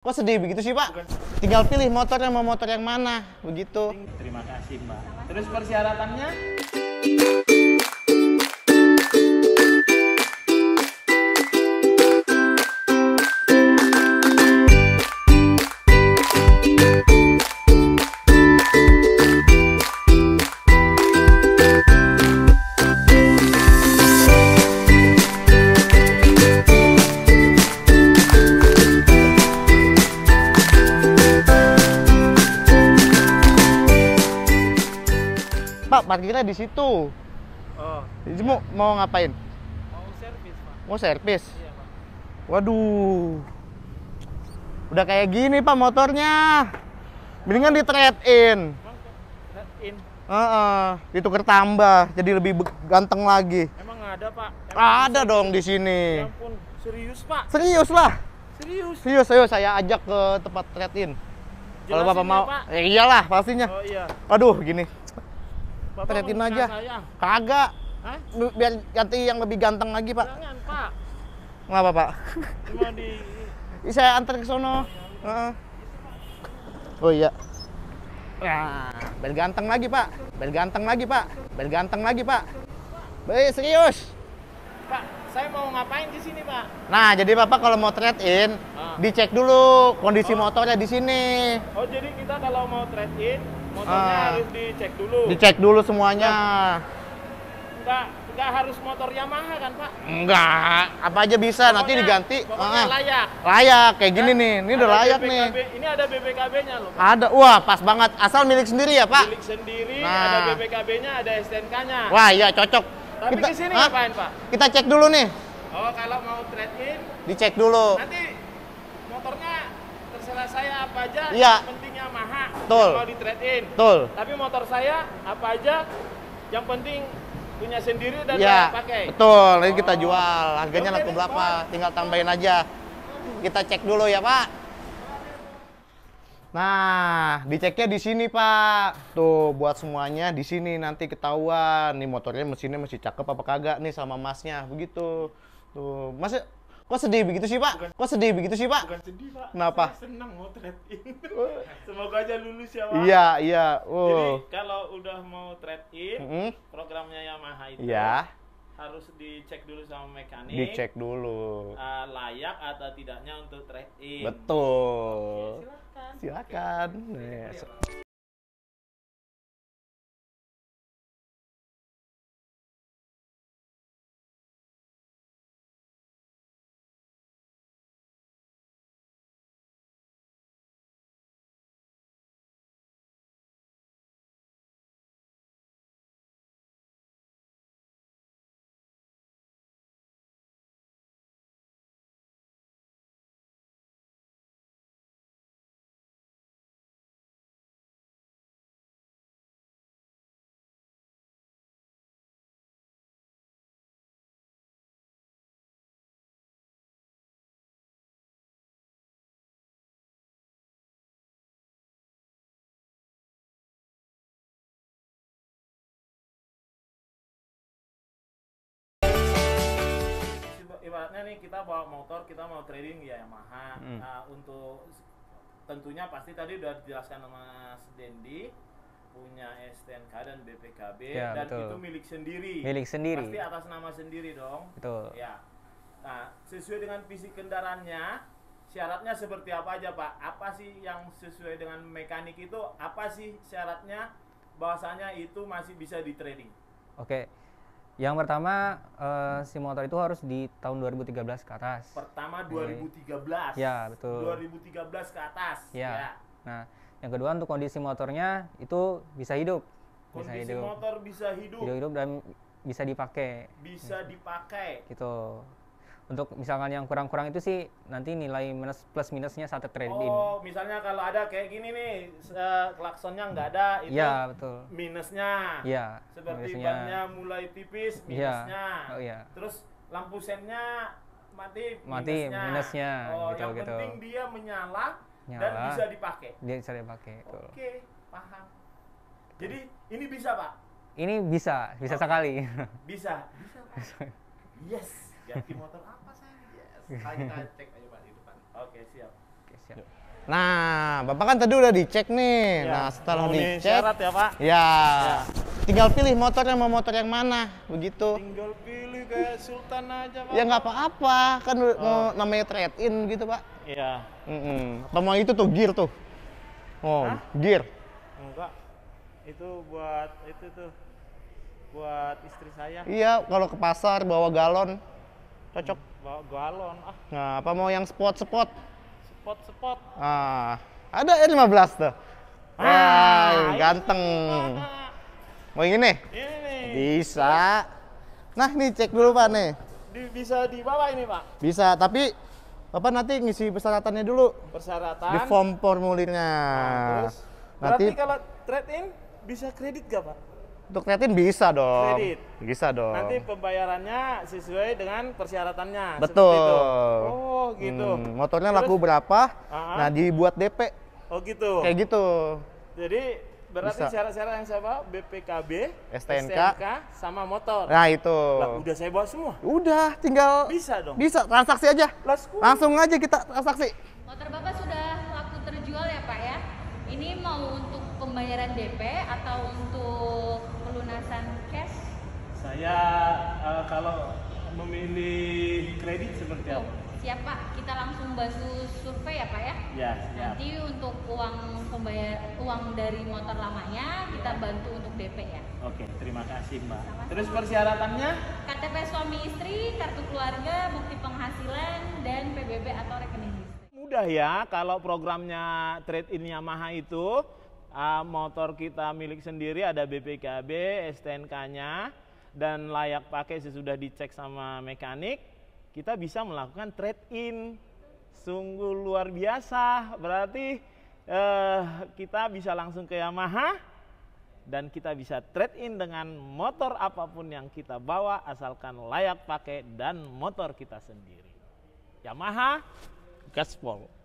Kok sedih begitu sih Pak? Bukan. Tinggal pilih motornya mau motor yang mana, begitu. Terima kasih Mbak. Terus persyaratannya? parkirnya di situ. Oh. Jadi mau, mau ngapain? Mau servis, Pak. Mau servis? Iya, Pak. Waduh. Udah kayak gini, Pak, motornya. Mendingan di trade in. Trade in. Uh -uh. Ditukar tambah, jadi lebih ganteng lagi. Emang ada, Pak? Emang ada dong di sini. Ya ampun, serius, Pak? Serius lah. Serius. Serius, ayo saya ajak ke tempat trade in. Kalau Bapak ya, mau, ya, Eh, iyalah pastinya. Oh iya. Aduh, gini. Pretin aja. Kagak. Hah? Biar ganti yang lebih ganteng lagi, Pak. Jangan, Pak. Enggak Pak. Cuma di Saya antar ke sono. Oh iya. Nah, biar ganteng lagi, Pak. Biar ganteng lagi, Pak. Biar ganteng lagi, Pak. Baik, serius. Pak, saya mau ngapain di sini, Pak? Nah, jadi Bapak kalau mau trade in, ah. dicek dulu kondisi oh. motornya di sini. Oh, jadi kita kalau mau trade in motornya uh, harus dicek dulu dicek dulu semuanya enggak enggak harus motor Yamaha kan pak enggak apa aja bisa pokoknya, nanti diganti pokoknya uh, layak layak kayak gini nih ini udah layak BPKB, nih ini ada BPKB nya loh pak. ada wah pas banget asal milik sendiri ya pak milik sendiri nah. ada BPKB nya ada STNK nya wah iya cocok tapi kita, kesini huh? ngapain pak kita cek dulu nih oh kalau mau trade in dicek dulu nanti motornya terserah saya apa aja iya pentingnya Betul. Kalau di trade in. Betul. Tapi motor saya apa aja yang penting punya sendiri dan ya, pakai. Betul, ini oh. kita jual. Harganya laku berapa? Tinggal tambahin aja. Kita cek dulu ya, Pak. Nah, diceknya di sini, Pak. Tuh, buat semuanya di sini nanti ketahuan nih motornya mesinnya masih cakep apa kagak nih sama masnya. Begitu. Tuh, masih Kok sedih begitu sih, Pak? Bukan, Kok sedih begitu sih, Pak? Bukan sedih, Pak. Kenapa? Saya senang mau trade in. Semoga aja lulus ya, Pak. Iya, iya. Wow. Jadi kalau udah mau trade in, mm -hmm. programnya Yamaha itu ya. harus dicek dulu sama mekanik. Dicek dulu. Uh, layak atau tidaknya untuk trade in. Betul. Oke, silakan. Silakan. Oke. ya, ibaratnya nih kita bawa motor kita mau trading ya Yamaha hmm. nah, untuk tentunya pasti tadi udah dijelaskan sama Mas Dendi punya STNK dan BPKB ya, dan betul. itu milik sendiri milik sendiri pasti atas nama sendiri dong betul ya nah sesuai dengan visi kendaraannya syaratnya seperti apa aja pak apa sih yang sesuai dengan mekanik itu apa sih syaratnya bahwasanya itu masih bisa di trading oke okay yang pertama uh, si motor itu harus di tahun 2013 ke atas. Pertama 2013. Ya, betul. 2013 ke atas. Ya. ya. Nah, yang kedua untuk kondisi motornya itu bisa hidup. Kondisi bisa hidup. motor bisa hidup. Hidup, hidup dan bisa dipakai. Bisa dipakai. Gitu untuk misalkan yang kurang-kurang itu sih nanti nilai minus plus minusnya satu trade oh, in. misalnya kalau ada kayak gini nih uh, klaksonnya nggak ada itu ya, betul. minusnya. Iya. Seperti minusnya. bannya mulai tipis iya. minusnya. Ya. Oh iya. Terus lampu sennya mati mati minusnya. minusnya oh, gitu yang gitu. penting dia menyala, Nyala, dan bisa dipakai. Dia bisa dipakai. Oke, okay, paham. Jadi ini bisa, Pak. Ini bisa, bisa okay. sekali. Bisa, bisa. Pak. yes ganti motor apa saya yes nah, kita cek aja pak di depan oke siap oke siap Nah, Bapak kan tadi udah dicek nih. Ya, nah, setelah dicek, syarat ya Pak. Ya, ya, tinggal pilih motor yang mau motor yang mana, begitu. Tinggal pilih kayak Sultan aja Pak. Ya nggak apa-apa, kan oh. namanya trade in gitu Pak. Iya. Mm -mm. mau itu tuh gear tuh. Oh, Hah? gear. Enggak, itu buat itu tuh buat istri saya. Iya, kalau ke pasar bawa galon cocok bawa galon ah nah apa mau yang spot spot spot spot ah ada R15 tuh ah, ah ganteng mau yang ini ini bisa nah nih cek dulu pak nih di, bisa dibawa ini pak bisa tapi bapak nanti ngisi persyaratannya dulu persyaratan di form formulirnya nah, terus nanti berarti kalau trade in bisa kredit gak pak untuk kredit bisa dong. Kredit. Bisa dong. Nanti pembayarannya sesuai dengan persyaratannya. Betul. Itu. Oh gitu. Hmm, motornya Terus, laku berapa? Uh -huh. Nah dibuat DP. Oh gitu. Kayak gitu. Jadi berarti syarat-syarat yang saya bawa BPKB, STNK, STNK sama motor. Nah itu. Lah, udah saya bawa semua. Udah, tinggal. Bisa dong. Bisa transaksi aja. Langsung aja kita transaksi. Motor bapak sudah laku terjual ya pak ya? Ini mau untuk pembayaran DP atau untuk ya uh, kalau memilih kredit seperti apa? Siap Pak, kita langsung bantu survei ya Pak ya. Ya, siap. Nanti untuk uang pembayar uang dari motor lamanya kita ya. bantu untuk DP ya. Oke, terima kasih Mbak. Sama -sama. Terus persyaratannya? KTP suami istri, kartu keluarga, bukti penghasilan dan PBB atau rekening listrik. Mudah ya kalau programnya trade in Yamaha itu ah, motor kita milik sendiri ada BPKB, STNK-nya dan layak pakai sesudah dicek sama mekanik, kita bisa melakukan trade-in. Sungguh luar biasa. Berarti eh, kita bisa langsung ke Yamaha dan kita bisa trade-in dengan motor apapun yang kita bawa asalkan layak pakai dan motor kita sendiri. Yamaha Gaspol.